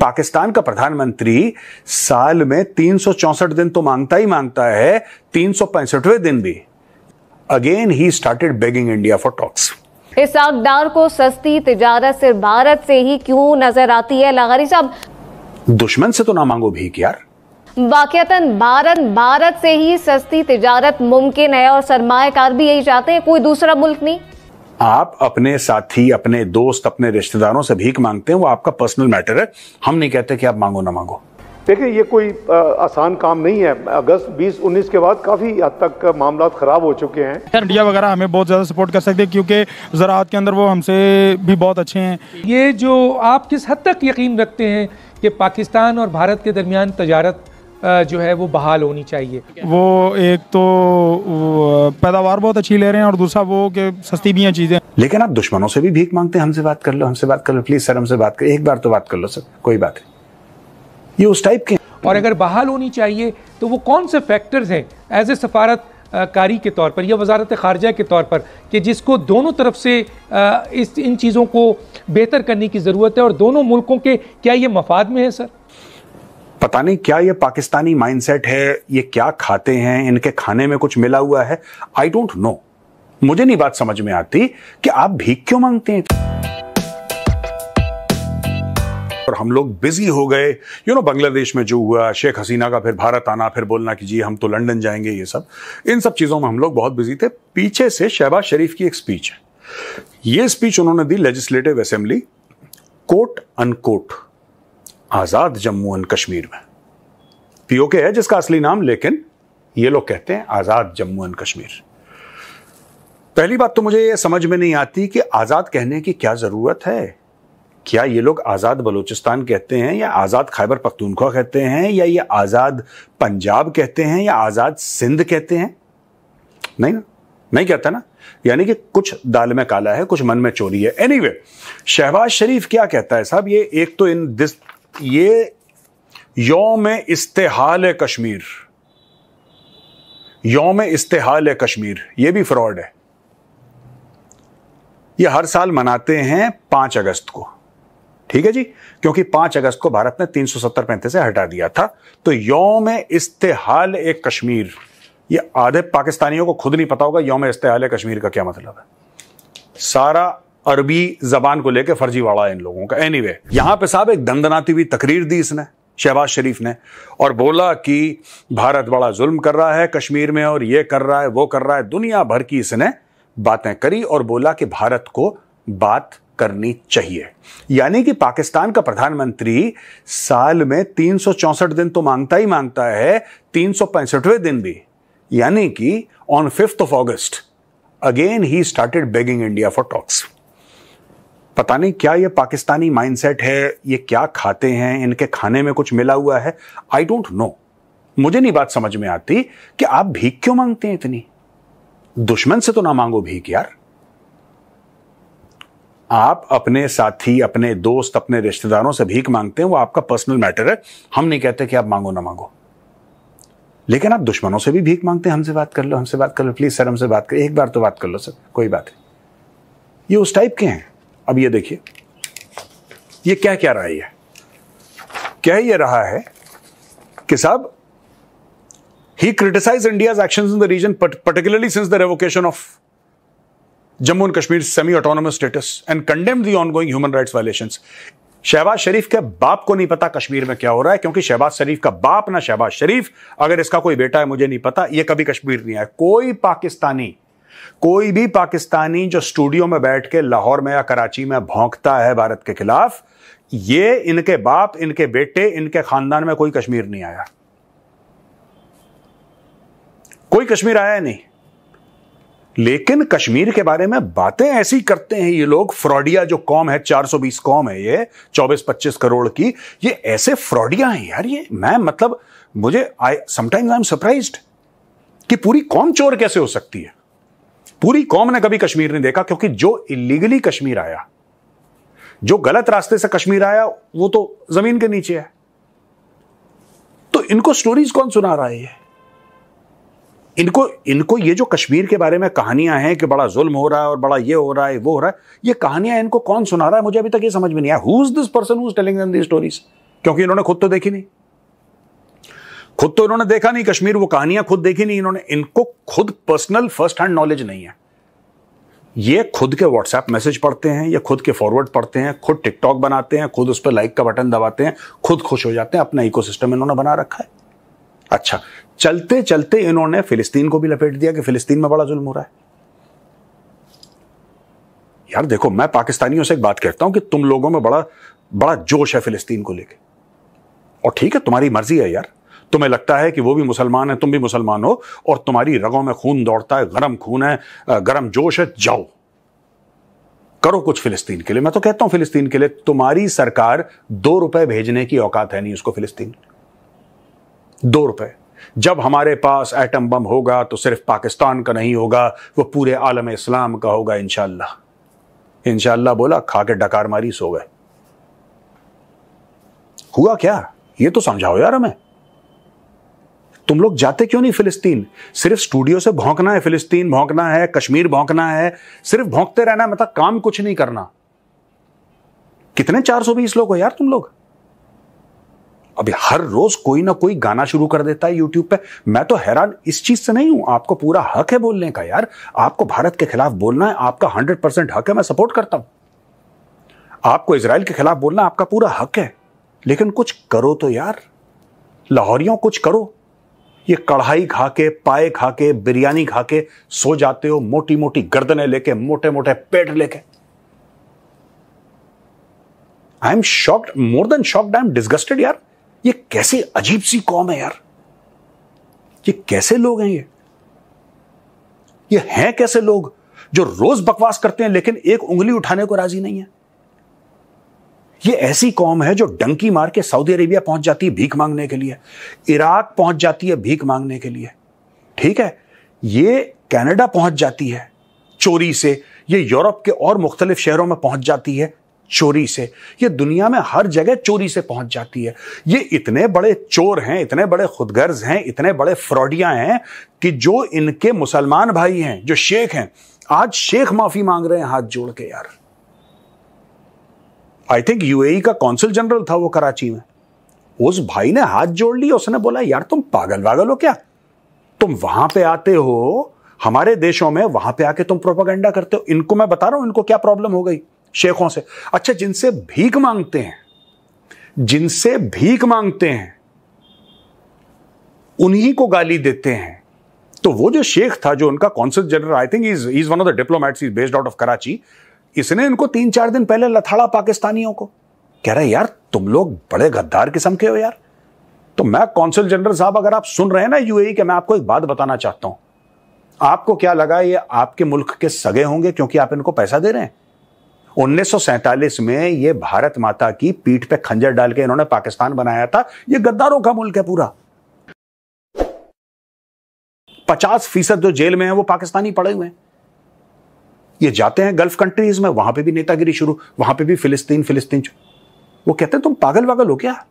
पाकिस्तान का प्रधानमंत्री साल में तीन दिन तो मांगता ही मांगता है तीन दिन भी अगेन ही started begging India for talks इस आगदार को सस्ती तिजारत सिर्फ भारत से ही क्यों नजर आती है लागारी साहब दुश्मन से तो ना मांगो भी यार वाकता भारत भारत से ही सस्ती तिजारत मुमकिन है और सरमाकार भी यही चाहते हैं कोई दूसरा मुल्क नहीं आप अपने साथी अपने दोस्त अपने रिश्तेदारों से भीख मांगते हैं वो आपका पर्सनल मैटर है हम नहीं कहते कि आप मांगो ना मांगो देखिए ये कोई आसान काम नहीं है अगस्त 20 19 के बाद काफ़ी हद तक मामला ख़राब हो चुके हैं इंडिया वगैरह हमें बहुत ज़्यादा सपोर्ट कर सकते हैं क्योंकि ज़रात के अंदर वो हमसे भी बहुत अच्छे हैं ये जो आप किस हद तक यकीन रखते हैं कि पाकिस्तान और भारत के दरमियान तजारत जो है वो बहाल होनी चाहिए वो एक तो पैदावार बहुत अच्छी ले रहे हैं और दूसरा वो कि सस्ती भी हैं चीज़ें लेकिन आप दुश्मनों से भी भीख मांगते हैं हमसे बात कर लो हमसे बात कर लो प्लीज़ सर हमसे बात कर एक बार तो बात कर लो सर कोई बात नहीं ये उस टाइप के और अगर बहाल होनी चाहिए तो वो कौन से फैक्टर्स हैं एज ए सफारत कारी के तौर पर या वजारत खारजा के तौर पर कि जिसको दोनों तरफ से इस इन चीज़ों को बेहतर करने की ज़रूरत है और दोनों मुल्कों के क्या ये मफाद में है सर पता नहीं क्या ये पाकिस्तानी माइंडसेट है ये क्या खाते हैं इनके खाने में कुछ मिला हुआ है आई डोंट नो मुझे नहीं बात समझ में आती कि आप भीख क्यों मांगते हैं और हम लोग बिजी हो गए यू नो बांग्लादेश में जो हुआ शेख हसीना का फिर भारत आना फिर बोलना कि जी हम तो लंदन जाएंगे ये सब इन सब चीज़ों में हम लोग बहुत बिजी थे पीछे से शहबाज शरीफ की एक स्पीच है ये स्पीच उन्होंने दी लेजिस्लेटिव असेंबली कोट अनकोट आज़ाद जम्मू एंड कश्मीर में पीओके है जिसका असली नाम लेकिन ये लोग कहते हैं आज़ाद जम्मू एंड कश्मीर पहली बात तो मुझे यह समझ में नहीं आती कि आज़ाद कहने की क्या ज़रूरत है क्या ये लोग आज़ाद बलूचिस्तान कहते हैं या आज़ाद खैबर पख्तूनख्वा कहते हैं या ये आज़ाद पंजाब कहते हैं या आज़ाद सिंध कहते हैं नहीं ना नहीं कहता ना यानी कि कुछ दाल में काला है कुछ मन में चोरी है एनी anyway, शहबाज शरीफ क्या कहता है साहब ये एक तो इन दिस ये योम इस्तेहाल कश्मीर योम इस्तेहाल कश्मीर ये भी फ्रॉड है ये हर साल मनाते हैं पांच अगस्त को ठीक है जी क्योंकि पांच अगस्त को भारत ने तीन सौ सत्तर पैंतीस से हटा दिया था तो योम इस्तेहाल कश्मीर ये आधे पाकिस्तानियों को खुद नहीं पता होगा योम इस्तेहाल कश्मीर का क्या मतलब है सारा अरबी जबान को लेकर फर्जीवाड़ा है इन लोगों का एनी anyway, यहां पर साहब एक दंदनाती हुई तकरीर दी इसने शहबाज शरीफ ने और बोला कि भारत बड़ा जुल्म कर रहा है कश्मीर में और ये कर रहा है वो कर रहा है दुनिया भर की इसने बातें करी और बोला कि भारत को बात करनी चाहिए यानी कि पाकिस्तान का प्रधानमंत्री साल में तीन दिन तो मांगता ही मांगता है तीन दिन भी यानी कि on fifth of August again ही started begging India for talks पता नहीं क्या ये पाकिस्तानी माइंडसेट है ये क्या खाते हैं इनके खाने में कुछ मिला हुआ है आई डोंट नो मुझे नहीं बात समझ में आती कि आप भीख क्यों मांगते हैं इतनी दुश्मन से तो ना मांगो भीख यार आप अपने साथी अपने दोस्त अपने रिश्तेदारों से भीख मांगते हैं वो आपका पर्सनल मैटर है हम नहीं कहते कि आप मांगो ना मांगो लेकिन आप दुश्मनों से भी भीख मांगते हैं हमसे बात कर लो हमसे बात कर लो प्लीज सर हमसे बात कर एक बार तो बात कर लो सर कोई बात नहीं ये उस टाइप के हैं अब ये देखिए ये क्या क्या रहा है क्या ये रहा है कि साहब he criticize India action in the region particularly since the revocation of Jammu and Kashmir semi autonomous status and condemn the ongoing human right violation Shahbaz Sharif के बाप को नहीं पता कश्मीर में क्या हो रहा है क्योंकि शहबाज शरीफ का बाप ना शहबाज शरीफ अगर इसका कोई बेटा है मुझे नहीं पता ये कभी कश्मीर नहीं आया कोई पाकिस्तानी कोई भी पाकिस्तानी जो स्टूडियो में बैठ के लाहौर में या कराची में भौंकता है भारत के खिलाफ ये इनके बाप इनके बेटे इनके खानदान में कोई कश्मीर नहीं आया कोई कश्मीर आया नहीं लेकिन कश्मीर के बारे में बातें ऐसी करते हैं ये लोग फ्रॉडिया जो कौम है 420 कौम है ये 24-25 करोड़ की ये ऐसे फ्रॉडिया हैं यार ये मैं मतलब मुझे I sometimes I am surprised कि पूरी कौम चोर कैसे हो सकती है पूरी कौम ने कभी कश्मीर नहीं देखा क्योंकि जो इलीगली कश्मीर आया जो गलत रास्ते से कश्मीर आया वो तो जमीन के नीचे है तो इनको स्टोरीज कौन सुना रहा है इनको इनको ये जो कश्मीर के बारे में कहानियां हैं कि बड़ा जुल्म हो रहा है और बड़ा ये हो रहा है वो हो रहा है ये कहानियां इनको कौन सुना रहा है मुझे अभी तक ये समझ में नहीं आया who is this person who is telling them the stories क्योंकि इन्होंने खुद तो देखी नहीं खुद तो इन्होंने देखा नहीं कश्मीर वो कहानियां खुद देखी नहीं इन्होंने इनको खुद पर्सनल फर्स्ट हैंड नॉलेज नहीं है ये खुद के व्हाट्सएप मैसेज पढ़ते हैं या खुद के फॉरवर्ड पढ़ते हैं खुद टिकटॉक बनाते हैं खुद उस पर लाइक का बटन दबाते हैं खुद खुश हो जाते हैं अपना इकोसिस्टम इन्होंने बना रखा है अच्छा चलते चलते इन्होंने फिलिस्तीन को भी लपेट दिया कि फिलिस्तीन में बड़ा जुल्म हो रहा है यार देखो मैं पाकिस्तानियों से एक बात कहता हूं कि तुम लोगों में बड़ा बड़ा जोश है फिलिस्तीन को लेकर और ठीक है तुम्हारी मर्जी है यार तुम्हें लगता है कि वो भी मुसलमान है तुम भी मुसलमान हो और तुम्हारी रगों में खून दौड़ता है गर्म खून है गर्म जोश है जाओ करो कुछ फिलिस्तीन के लिए मैं तो कहता हूं फिलिस्तीन के लिए तुम्हारी सरकार दो रुपए भेजने की औकात है नहीं उसको फिलिस्तीन दो रुपए जब हमारे पास एटम बम होगा तो सिर्फ पाकिस्तान का नहीं होगा वो पूरे आलम इस्लाम का होगा इंशाला इंशाला बोला खा के डकार मारी सो गए हुआ क्या ये तो समझाओ यार हमें तुम लोग जाते क्यों नहीं फिलिस्तीन सिर्फ स्टूडियो से भौंकना है फिलिस्तीन भौंकना है कश्मीर भौंकना है सिर्फ भौंकते रहना मतलब काम कुछ नहीं करना कितने चार सौ बीस लोग हो यार तुम लोग अभी हर रोज कोई ना कोई गाना शुरू कर देता है यूट्यूब पे मैं तो हैरान इस चीज से नहीं हूं आपको पूरा हक है बोलने का यार आपको भारत के खिलाफ बोलना है आपका हंड्रेड परसेंट हक है मैं सपोर्ट करता हूं आपको इसराइल के खिलाफ बोलना आपका पूरा हक है लेकिन कुछ करो तो यार लाहौरियों कुछ करो ये कढ़ाई खा के पाए खा के बिरयानी खा के सो जाते हो मोटी मोटी गर्दने लेके मोटे मोटे पेट लेके I am shocked more than shocked I am disgusted यार ये कैसी अजीब सी कौम है यार ये कैसे लोग हैं ये ये हैं कैसे लोग जो रोज बकवास करते हैं लेकिन एक उंगली उठाने को राजी नहीं है ये ऐसी कौम है जो डंकी मार के सऊदी अरेबिया पहुंच जाती है भीख मांगने के लिए इराक पहुंच जाती है भीख मांगने के लिए ठीक है ये कनाडा पहुंच जाती है चोरी से ये यूरोप के और मुख्तलिफ शहरों में पहुंच जाती है चोरी से ये दुनिया में हर जगह चोरी से पहुंच जाती है ये इतने बड़े चोर हैं इतने बड़े खुदगर्ज हैं इतने बड़े फ्रॉडिया हैं कि जो इनके मुसलमान भाई हैं जो शेख हैं आज शेख माफी मांग रहे हैं हाथ जोड़ के यार आई थिंक यूएई का कौंसिल जनरल था वो कराची में उस भाई ने हाथ जोड़ लिया उसने बोला यार तुम पागल वागल हो क्या तुम वहां पे आते हो हमारे देशों में वहां पे आके तुम प्रोपागेंडा करते हो इनको मैं बता रहा हूं इनको क्या प्रॉब्लम हो गई शेखों से अच्छा जिनसे भीख मांगते हैं जिनसे भीख मांगते हैं उन्हीं को गाली देते हैं तो वो जो शेख था जो उनका consul general I think is is one of the diplomats is based out of Karachi इसने इनको तीन चार दिन पहले लथाड़ा पाकिस्तानियों को कह रहे यार तुम लोग बड़े गद्दार किस्म के हो यार तो मैं कौंसिल जनरल साहब अगर आप सुन रहे हैं ना यूएई के मैं आपको एक बात बताना चाहता हूं आपको क्या लगा ये आपके मुल्क के सगे होंगे क्योंकि आप इनको पैसा दे रहे हैं उन्नीस में ये भारत माता की पीठ पे खंजर डाल के इन्होंने पाकिस्तान बनाया था ये गद्दारों का मुल्क है पूरा पचास फीसद जो जेल में है वो पाकिस्तानी पड़े हुए हैं ये जाते हैं गल्फ कंट्रीज में वहां पे भी नेतागिरी शुरू वहां पे भी फिलिस्तीन फिलिस्तीन वो कहते हैं तुम पागल वागल हो क्या